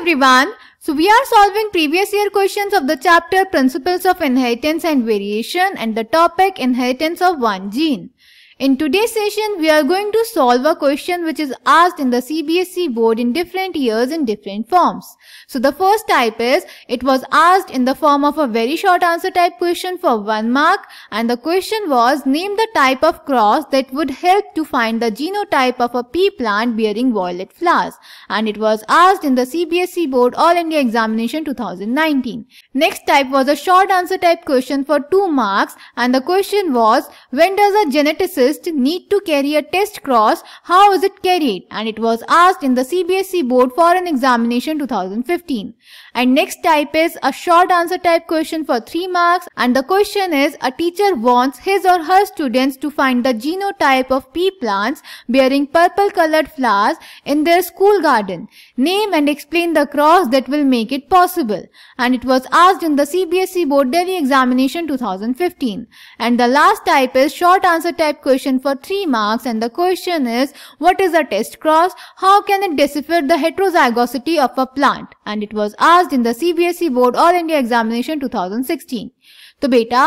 everyone. So we are solving previous year questions of the chapter Principles of Inheritance and Variation and the topic Inheritance of One Gene. In today's session, we are going to solve a question which is asked in the CBSE board in different years in different forms. So the first type is, it was asked in the form of a very short answer type question for 1 mark and the question was, name the type of cross that would help to find the genotype of a pea plant bearing violet flowers. And it was asked in the CBSE board All India Examination 2019. Next type was a short answer type question for 2 marks and the question was, when does a geneticist need to carry a test cross, how is it carried? And it was asked in the CBSE board for an examination 2015. And next type is a short answer type question for 3 marks and the question is a teacher wants his or her students to find the genotype of pea plants bearing purple colored flowers in their school garden. Name and explain the cross that will make it possible. And it was asked in the CBSE board Delhi examination 2015. And the last type is short answer type question question for 3 marks and the question is what is a test cross? How can it decipher the heterozygosity of a plant? And it was asked in the CBSE Board All India Examination 2016. तो बेटा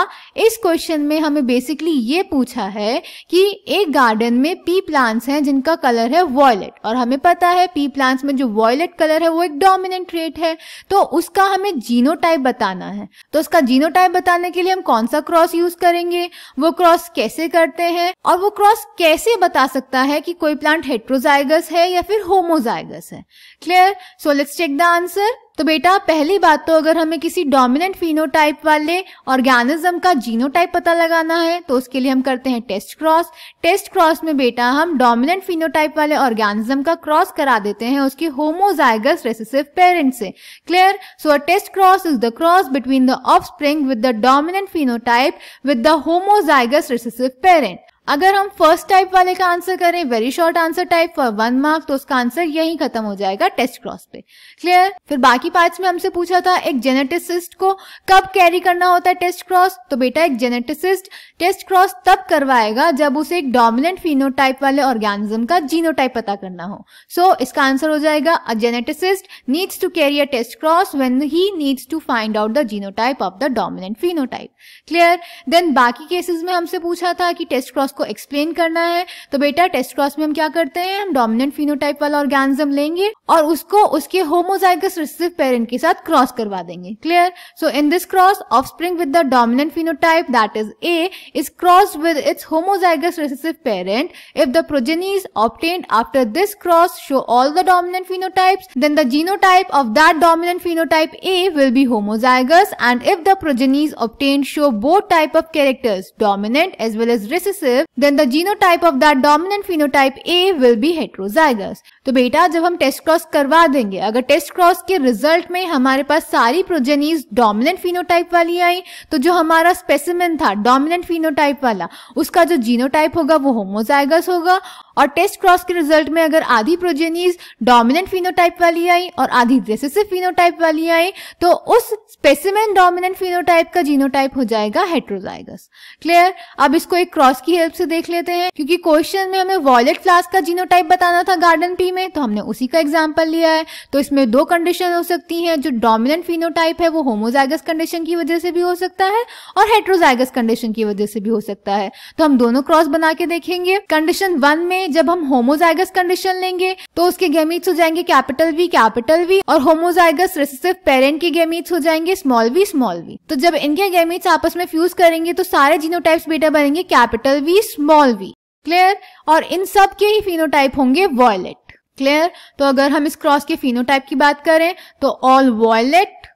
इस question में हमें basically ये पूछा है कि एक गार्डन में पी प्लांट्स हैं जिनका कलर है वॉयलेट और हमें पता है पी प्लांट्स में जो वॉयलेट कलर है वो एक डोमिनेंट रेट है तो उसका हमें जीनो बताना है तो उसका जीनो बताने के लिए हम कौन सा क्रॉस यूज करेंगे वो क्रॉस कैसे करते हैं और वो क्रॉस कैसे बता सकता है कि कोई प्लांट हेट्रोजाइगस है या फिर होमोजाइगस है clear so let's check the answer तो बेटा पहली बात तो अगर हमें किसी डोमिनेंट फिनोटाइप वाले ऑर्गेनिज्म का जीनोटाइप पता लगाना है तो उसके लिए हम करते हैं टेस्ट क्रॉस टेस्ट क्रॉस में बेटा हम डोमिनेंट फिनोटाइप वाले ऑर्गेनिज्म का क्रॉस करा देते हैं उसके होमोजाइगस रेसेसिव पेरेंट से clear so a test cross is the cross between the offspring with the dominant phenotype with the homozygous recessive parent अगर हम फर्स्ट टाइप वाले का आंसर करें very short answer type for one mark तो उसका answer यही खत्म हो जाएगा टेस्ट क्रॉस पे क्लियर फिर बाकी पार्ट्स में हमसे पूछा था एक जेनेटिसिस्ट को कब कैरी करना होता है टेस्ट क्रॉस तो बेटा एक जेनेटिसिस्ट टेस्ट क्रॉस तब करवाएगा जब उसे एक डोमिनेंट फिनो वाले ऑर्गेनिज्म का जीनोटाइप पता करना हो सो so, इसका आंसर हो जाएगा a geneticist needs to carry a test cross when he needs to find out the genotype of the dominant phenotype clear then बाकी केसेस में हमसे पूछा था कि टेस्ट क्रॉस उसको एक्सप्लेन करना है तो बेटा टेस्ट क्रॉस में हम क्या करते हैं हम डोमिनेंट फिनोटाइप वाला ऑर्गेनिज्म लेंगे और उसको उसके होमोजाइगस रिसेसिव पेरेंट के साथ क्रॉस करवा देंगे clear so in this cross offspring with the dominant phenotype that is A is crossed with its homozygous recessive parent if the progenies obtained after this cross show all the dominant phenotypes then the genotype of that dominant phenotype A will be homozygous and if the progenies obtained show both type of characters dominant as well as recessive recessive, then the genotype of that dominant phenotype A will be heterozygous. तो बेटा जब हम test cross करवा देंगे अगर test cross के result में हमारे पास सारी प्रोजेनीज डोमिनेंट फिनोटाइप वाली आई तो जो हमारा स्पेसिमेन था डोमिनेंट फिनोटाइप वाला उसका जो जीनोटाइप होगा वो होमोजाइगस होगा और टेस्ट क्रॉस के रिजल्ट में अगर आधी प्रोजेनीज डोमिनेंट फिनोटाइप वाली आई और आधी रेसेसिव फिनोटाइप वाली आई तो उस स्पेसिमेन डोमिनेंट फिनोटाइप का जीनोटाइप हो जाएगा हेट्रोजाइगस क्लियर अब इसको एक क्रॉस की हेल्प हेल्प से देख लेते हैं क्योंकि क्वेश्चन में हमें वॉयलेट फ्लास्क का जीनोटाइप बताना था गार्डन पी में तो हमने उसी का एग्जाम्पल लिया है तो इसमें दो कंडीशन हो सकती है जो डोमिनेंट फिनोटाइप है वो होमोजाइगस कंडीशन की वजह से भी हो सकता है और हेट्रोजाइगस कंडीशन की वजह से भी हो सकता है तो हम दोनों क्रॉस बना के देखेंगे कंडीशन वन में जब हम होमोजाइगस कंडीशन लेंगे तो उसके गेमीट्स हो जाएंगे कैपिटल वी कैपिटल वी और होमोजाइगस रेसिसिव पेरेंट के गेमिट्स हो जाएंगे स्मॉल वी स्मॉल वी तो जब इनके गेमीट्स आपस में फ्यूज करेंगे तो सारे जीनोटाइप्स बेटा बनेंगे capital V small V clear और इन सब के ही फिनोटाइप होंगे वॉयलेट क्लियर तो अगर हम इस क्रॉस के फिनोटाइप की बात करें तो ऑल वॉयलेट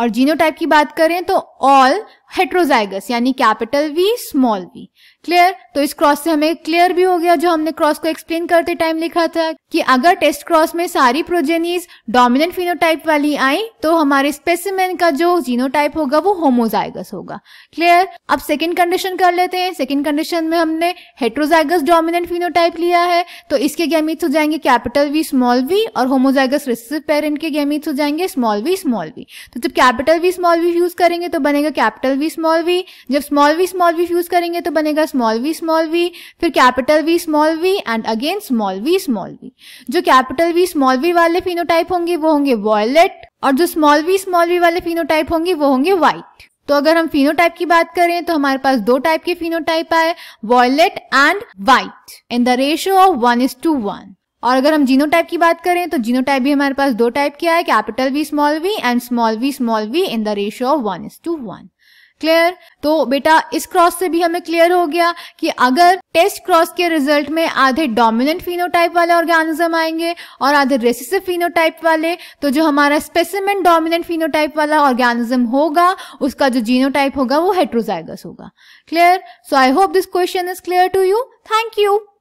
और जीनोटाइप की बात करें तो ऑल हेट्रोजाइगस यानी capital V small V clear तो इस क्रॉस से हमें क्लियर भी हो गया जो हमने क्रॉस को एक्सप्लेन करते टाइम लिखा था कि अगर टेस्ट क्रॉस में सारी प्रोजेनीज डोमिनेंट फिनोटाइप वाली आई तो हमारे स्पेसिमेन का जो जीनोटाइप होगा वो होमोजाइगस होगा क्लियर अब सेकेंड कंडीशन कर लेते हैं सेकेंड कंडीशन में हमने हेट्रोजाइगस डोमिनेंट फिनोटाइप लिया है तो इसके गैमिट्स हो जाएंगे कैपिटल वी स्मॉल वी और होमोजाइगस रिसेसिव पेरेंट के गैमिट्स हो जाएंगे स्मॉल वी स्मॉल वी तो जब capital V small V use करेंगे तो बनेगा कैपिटल वी स्मॉल वी जब small V small V fuse करेंगे तो बनेगा स्मॉल वी स्मॉल वी फिर capital V small V and again small V small V जो कैपिटल वी स्मॉल वी वाले फिनोटाइप होंगे वो होंगे वॉयलेट और जो स्मॉल वी स्मॉल वी वाले फिनोटाइप होंगे वो होंगे व्हाइट तो अगर हम फिनोटाइप की बात करें तो हमारे पास दो टाइप के फिनोटाइप आए violet and white in the ratio of one is to one और अगर हम जीनो की बात करें तो जीनो भी हमारे पास दो टाइप क्या है capital V small V and small V small V in the ratio of one is to one clear तो बेटा इस क्रॉस से भी हमें क्लियर हो गया कि अगर टेस्ट क्रॉस के रिजल्ट में आधे डोमिनेंट फिनोटाइप वाले ऑर्गेनिज्म आएंगे और आधे रेसिसिव फिनोटाइप वाले तो जो हमारा स्पेसिमेंट डोमिनेंट फिनोटाइप वाला ऑर्गेनिज्म होगा उसका जो जीनोटाइप होगा वो हेट्रोजाइगस होगा clear so I hope this question is clear to you thank you